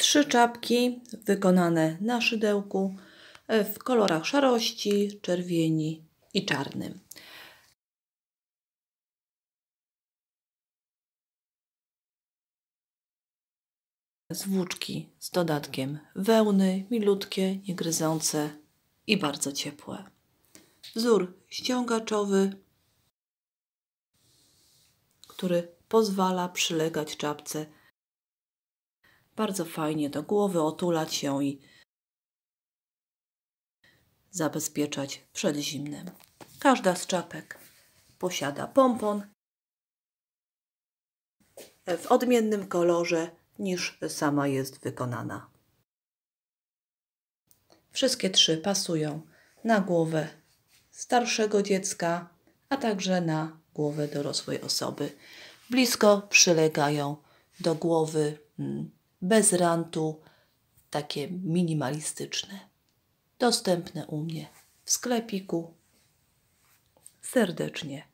Trzy czapki wykonane na szydełku w kolorach szarości, czerwieni i czarnym. Zwłóczki z dodatkiem wełny, milutkie, niegryzące i bardzo ciepłe. Wzór ściągaczowy, który pozwala przylegać czapce bardzo fajnie do głowy, otulać się i zabezpieczać przed zimnem. Każda z czapek posiada pompon w odmiennym kolorze niż sama jest wykonana. Wszystkie trzy pasują na głowę starszego dziecka, a także na głowę dorosłej osoby. Blisko przylegają do głowy mm, bez rantu, takie minimalistyczne. Dostępne u mnie w sklepiku. Serdecznie.